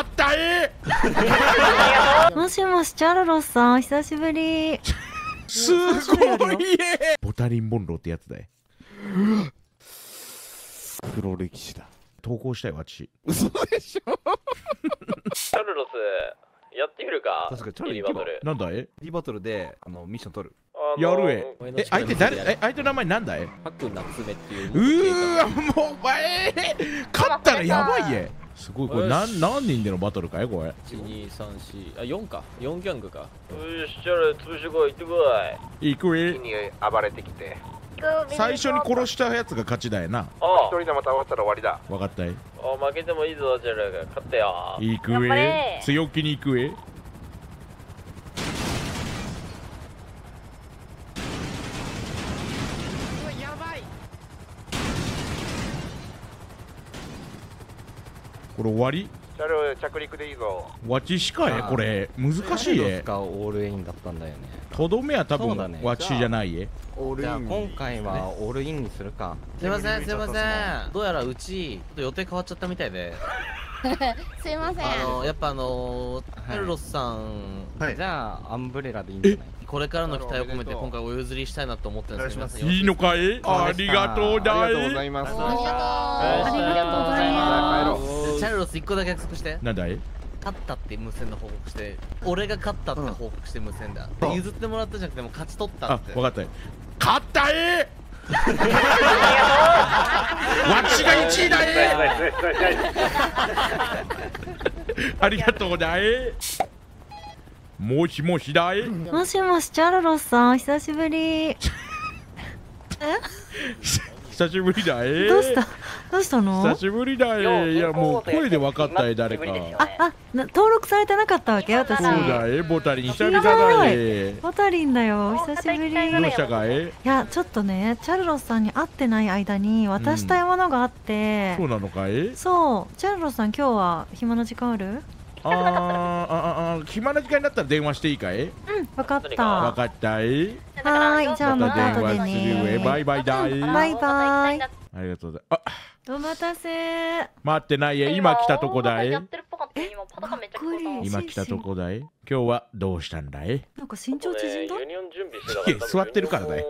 ったいもしもしチャルロスさん久しぶりすごいボタリンボンローってやつだよ黒歴史だ投稿したい私嘘でしょチャルロスやってみるか確かチャルロスなんだいリバトルであのミッション取るやるえ。え、相手誰え、相手の名前なんだいパッ白夏目っていう。うーわ、もう、えー、勝ったらやばいえ。すごい、これ何何人でのバトルかいこれ。1、2、3、4、あ、4か。4ギャングか。よし、じゃあ、潰してこい、行ってこい。行くえ。に暴れてきて。最初に殺したやつが勝ちだよな。ああ。一人でも倒したら終わりだ。分かったい。あ負けてもいいぞ、じゃが勝ったよ。行くえ。強気に行くえ。れ終わり車両着陸でいいぞわちしかえこれ難しいえかオールインだったんだよねとどめは多分、ね、わちじゃないえオールイン今回はオールインにするかすいませんすいませんどうやらうち予定変わっちゃったみたいで すいませんあのやっぱあのカルロスさん、はい、じゃあアンブレラでいいんじゃないこれからの期待を込めて今回お譲りしたいなと思ってるんですけどいいのかいありがとうだいありがとうございますありがとうございますチャルロス1個だけ約束してなんだい勝ったって無線の報告して俺が勝ったって報告して無線だ、うん、譲ってもらったじゃなくても勝ち取ったって分かった勝ったい私 が1位だい ありがとうだいもしもしだいもしもしチャルロスさん久しぶり え久しぶりだいどうしたどうしたの久しぶりだよいやもう声で分かったよ誰かああ登録されてなかったわけ私そうだえボタリン久々だえボタリンだよ久しぶりどうしたかいいやちょっとねチャルロスさんに会ってない間に渡したいものがあって、うん、そうなのかいそうチャルロスさん今日は暇の時間あるあああ暇な時間になったら電話していいかいうん分かった分かったいはいじゃあまた電話するバイバイだいバイバイありがとうございますお待たせ待ってないや今来たとこだい今来たとこだい今日はどうしたんだいなんか身長縮んだいや座ってるからだい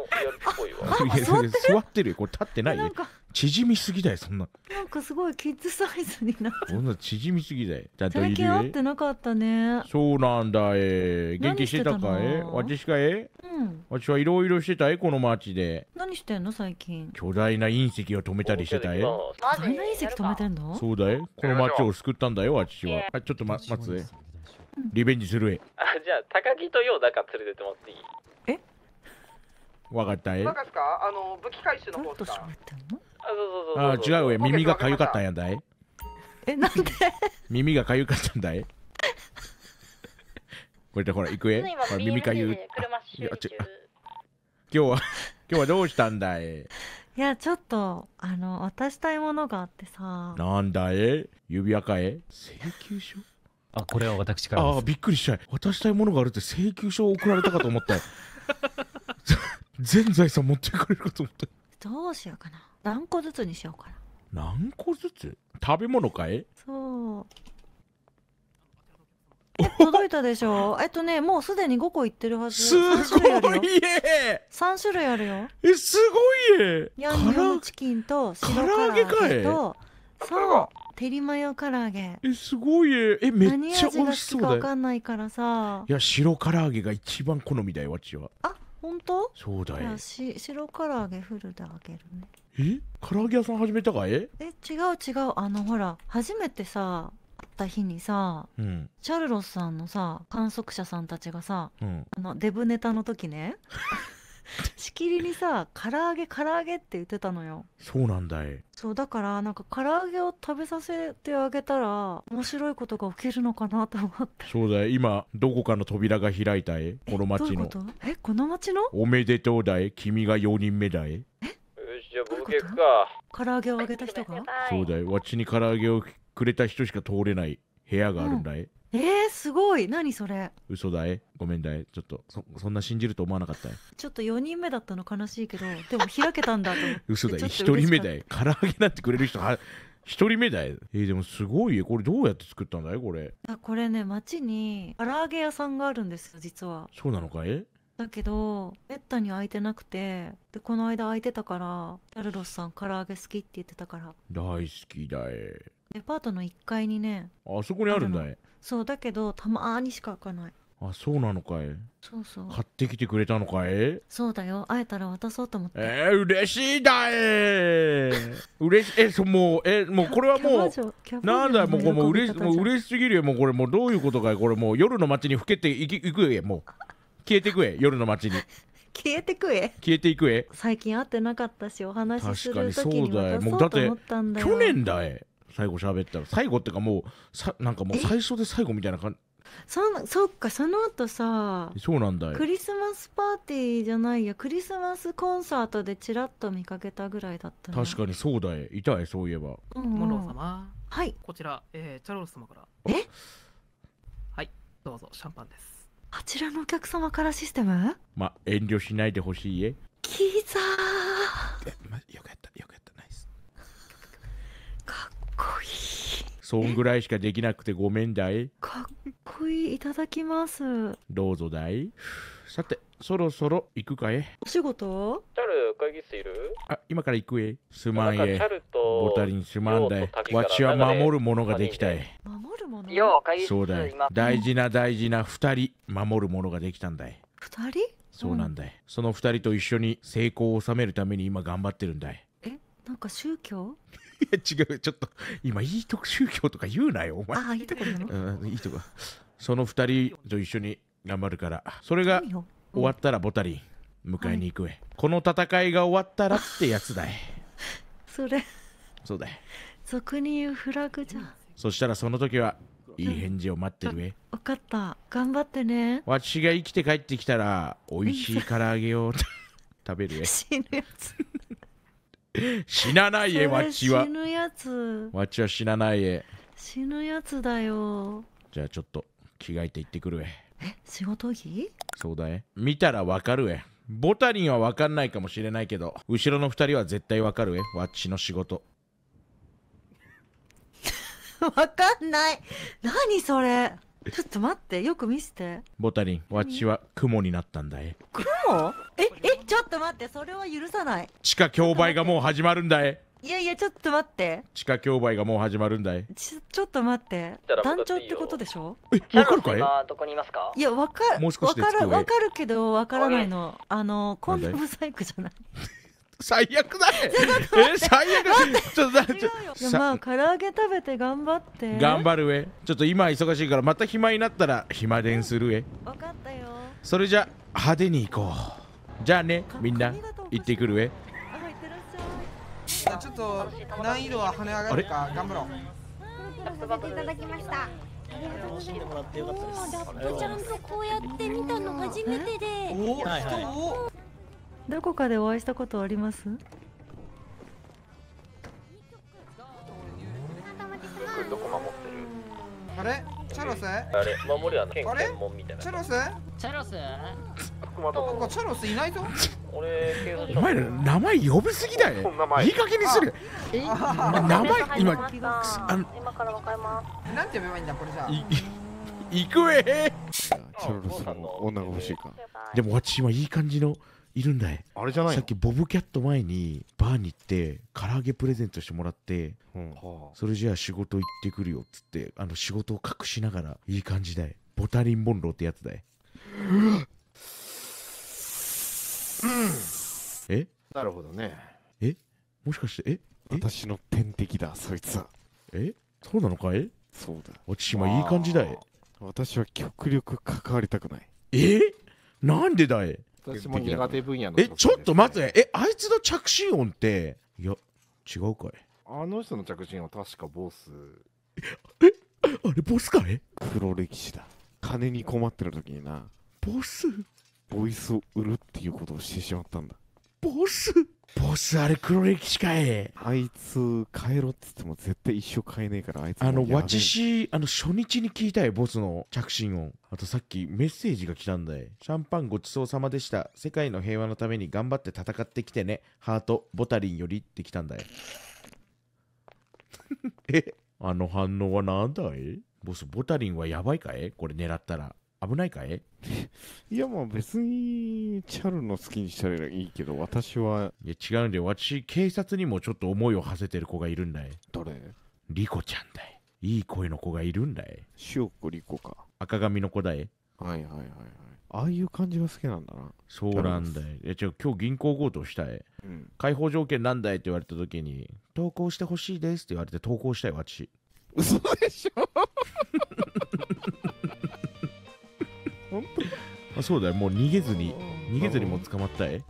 座ってるよこれ立ってないよ縮みすぎだよそんななんかすごいキッズサイズになってそんな縮みすぎだよちゃんと最近会ってなかったねそうなんだえ元気してたかえ私がえうん私はいろいろしてたえこの町で何してんの最近巨大な隕石を止めたりしてたえ巨大な隕石止めてんのそうだよこの町を救ったんだよ私ははいちょっと、ま、待つえリベンジするえあじゃあ高木とようだか連れてってもらっていいえわかったえなかったあの武器回収の方とすかちょっとってんのああ違うよ耳がかゆかったんやんだいえなんで 耳がかゆかったんだい これでほら行くえほら耳かゆ 今日は今日はどうしたんだいいやちょっとあの渡したいものがあってさなんだい指輪かえ請求書あこれは私からああびっくりしたい渡したいものがあるって請求書を送られたかと思った全財産持ってくかれるかと思ったどうしようかな何個ずつにしようかな何個ずつ食べ物かいそうえ届いたでしょうえっとねもうすでに5個いってるはずすごいえ3種類あるよえすごいえヤンニョムチキンと白唐揚げかいとそうテリマヨ唐揚げえすごいええめっちゃ美味しそうだよ分かんないからさいや白唐揚げが一番好みだよわちはあ本当そうだよ白唐揚げフルであげるねえ唐揚げ屋さん始めたかいえ違う違うあのほら初めてさ会った日にさ、うん、チャルロスさんのさ観測者さんたちがさ、うん、あのデブネタの時ね しきりにさ唐揚げ唐揚げって言ってたのよそうなんだいそうだからなんか唐揚げを食べさせてあげたら面白いことが起きるのかなと思ってそうだい今どこかの扉が開いたいこの町のえこの町のおめでとうだい君が4人目だいえ結果唐揚げをあげた人がそうだよわっちに唐揚げをくれた人しか通れない部屋があるんだい、うん、えー、すごい何それ嘘だいごめんだいちょっとそそんな信じると思わなかったちょっと4人目だったの悲しいけどでも開けたんだと 嘘だい1人目だい唐揚げなんてくれる人は一人目だよえー、でもすごいこれどうやって作ったんだいこれあこれね町に唐揚げ屋さんがあるんですよ実はそうなのかいだけどめったに空いてなくてでこの間空いてたからチャルロスさん唐揚げ好きって言ってたから大好きだえデパートの1階にねあそこにあるんだいそうだけどたまーにしか開かないあそうなのかいそうそう買ってきてくれたのかいそうだよ会えたら渡そうと思ってえー、嬉しいだえ嬉しいえそもうえもうこれはもうなんだよ、もうこれもう嬉しもう嬉しすぎるよもうこれもうどういうことかいこれもう夜の街にふけていきいくよもう消えてくえ夜の街に 消えてくえ消えていくえ最近会ってなかったしお話しする時に渡そうだって去年だえ最後喋ったら最後ってかもうさなんかもう最初で最後みたいな感じそそっかその後さそうなんだクリスマスパーティーじゃないやクリスマスコンサートでちらっと見かけたぐらいだった確かにそうだいたいそういえば、うんうん、モロー様はいこちら、えー、チャロル様からえはいどうぞシャンパンですあちらのお客様からシステムまあ遠慮しないでほしいえキザー、ま、よかったよかったナイスかっこいいそんぐらいしかできなくてごめんだいかっこいいいただきますどうぞだいさてそろそろ行くかえお仕事チャル会議室いるあ今から行くえすまんえボタリンすまんだいわちは守るものができたい守よう、会そうだい。大事な大事な二人、守るものができたんだい。二人そうなんだい。うん、その二人と一緒に成功を収めるために今頑張ってるんだい。え、なんか宗教いや違う、ちょっと今いいとこ宗教とか言うなよ、お前。ああ、いいとこ言うん、いいとこ。その二人と一緒に頑張るから、それが終わったらボタリン、迎えに行くえ、はい、この戦いが終わったらってやつだい。それ。そうだい。俗に言うフラグじゃん。そしたらその時はいい返事を待ってるべ。かった。頑張ってね。わしが生きて帰ってきたら、美味しい唐揚げを 食べるべ。死ぬやつ。死なないえ、わちは。死ぬやつ。わちは死なないえ。死ぬやつだよ。じゃあちょっと着替えて行ってくるべ。え、仕事着そうだえ。見たらわかるえ。ボタリンはわかんないかもしれないけど、後ろの二人は絶対わかるえ。わっちの仕事。わかんない。何それ。ちょっと待って、よく見せて。ボタリン、わちは雲になったんだい。雲え、え、ちょっと待って、それは許さない。地下競売がもう始まるんだい。いやいや、ちょっと待って。地下競売がもう始まるんだい。ちょ、ちょっと待って。団長ってことでしょえ、わかるかいどこにいますかいや、わかる。もう少しわかる、わかるけど、わからないの。あの、コンなブサイクじゃない。最悪だねえ最悪だ。ちょっとだちょまあ唐揚げ食べて頑張って頑張る上ちょっと今忙しいからまた暇になったら暇でんする上わかったよそれじゃ派手に行こうじゃあねみんな行ってくる上ちょっと難易度は跳ね上がるか頑張ろうさせていただきましたありがとうございまかったすラップちゃんとこうやって見たの初めてでおお、はいどこかでお会いしたことありますどこ守ってるあれチャロスあれ守りは剣専みたいなチャロスチャロスなんかチャロスいないぞ俺お前ら名前呼びすぎだよいい加減にする名前今今からわかりますなんて呼べばいいんだこれじゃ行くえチャロスさんの女が欲しいかでも私今いい感じのいるんだいあれじゃないさっきボブキャット前にバーに行って唐揚げプレゼントしてもらって、うん、それじゃあ仕事行ってくるよっつってあの仕事を隠しながらいい感じだいボタリンボンローってやつだい、うん、えなるほどねえもしかしてえ私の天敵だそいつはえそうなのかいそうだ私今いい感じだい私は極力関わりたくないえなんでだい私も苦手分野の、えちょっと待ってえあいつの着信音っていや違うかいあの人の着信音確かボスえあれボスかい黒歴史だ金に困ってる時になボスボイスを売るっていうことをしてしまったんだボスボスあれ黒歴史かいあいつ変えろっつっても絶対一生変えねえからあいつあの私あの初日に聞いたいボスの着信音あとさっきメッセージが来たんだいシャンパンごちそうさまでした世界の平和のために頑張って戦ってきてねハートボタリンよりって来たんだい えあの反応はなんだいボスボタリンはやばいかいこれ狙ったら危ないかいいや、まあ別に、チャルの好きにしたらいいけど、私は。いや、違うんで、私、警察にもちょっと思いを馳せてる子がいるんだい。誰リコちゃんだい。いい声の子がいるんだい。シオコリコか。赤髪の子だい。はいはいはいはい。ああいう感じが好きなんだな。そうなんだいえ、じゃ今日銀行強盗したい。うん。解放条件なんだいって言われた時に、投稿してほしいですって言われて投稿したい、私。嘘でしょ 本当あそうだよもう逃げずに逃げずにもう捕まったい